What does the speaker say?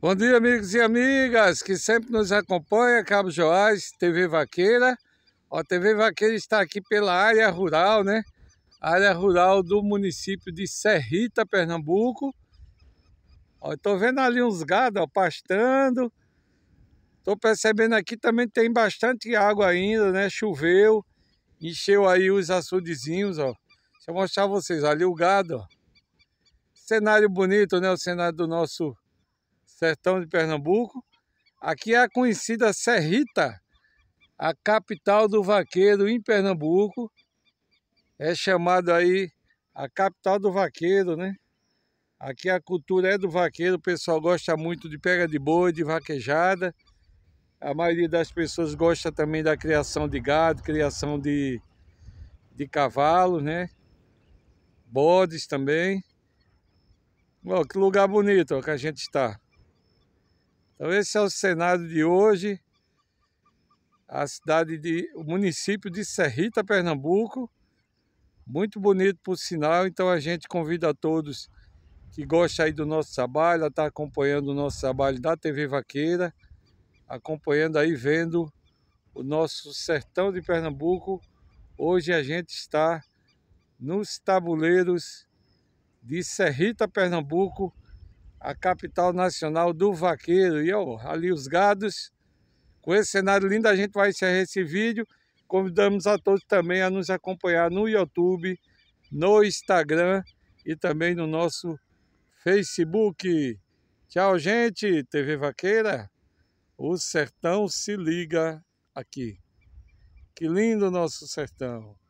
Bom dia, amigos e amigas que sempre nos acompanha, Cabo Joás, TV Vaqueira. A TV Vaqueira está aqui pela área rural, né? Área rural do município de Serrita, Pernambuco. Estou vendo ali uns gados, ó, pastando. Estou percebendo aqui também tem bastante água ainda, né? Choveu, encheu aí os açudezinhos, ó. Deixa eu mostrar a vocês ali o gado, ó. Cenário bonito, né? O cenário do nosso sertão de Pernambuco. Aqui é a conhecida Serrita, a capital do vaqueiro em Pernambuco. É chamado aí a capital do vaqueiro, né? Aqui a cultura é do vaqueiro, o pessoal gosta muito de pega de boi, de vaquejada. A maioria das pessoas gosta também da criação de gado, criação de, de cavalo, né? Bodes também. Ó, que lugar bonito ó, que a gente está. Então esse é o cenário de hoje, a cidade de, o município de Serrita, Pernambuco, muito bonito por sinal, então a gente convida a todos que gostam aí do nosso trabalho, a estar tá acompanhando o nosso trabalho da TV Vaqueira, acompanhando aí, vendo o nosso sertão de Pernambuco. Hoje a gente está nos tabuleiros de Serrita, Pernambuco, a capital nacional do vaqueiro. E ó, ali os gados. Com esse cenário lindo, a gente vai encerrar esse vídeo. Convidamos a todos também a nos acompanhar no YouTube, no Instagram e também no nosso Facebook. Tchau, gente. TV Vaqueira. O sertão se liga aqui. Que lindo nosso sertão.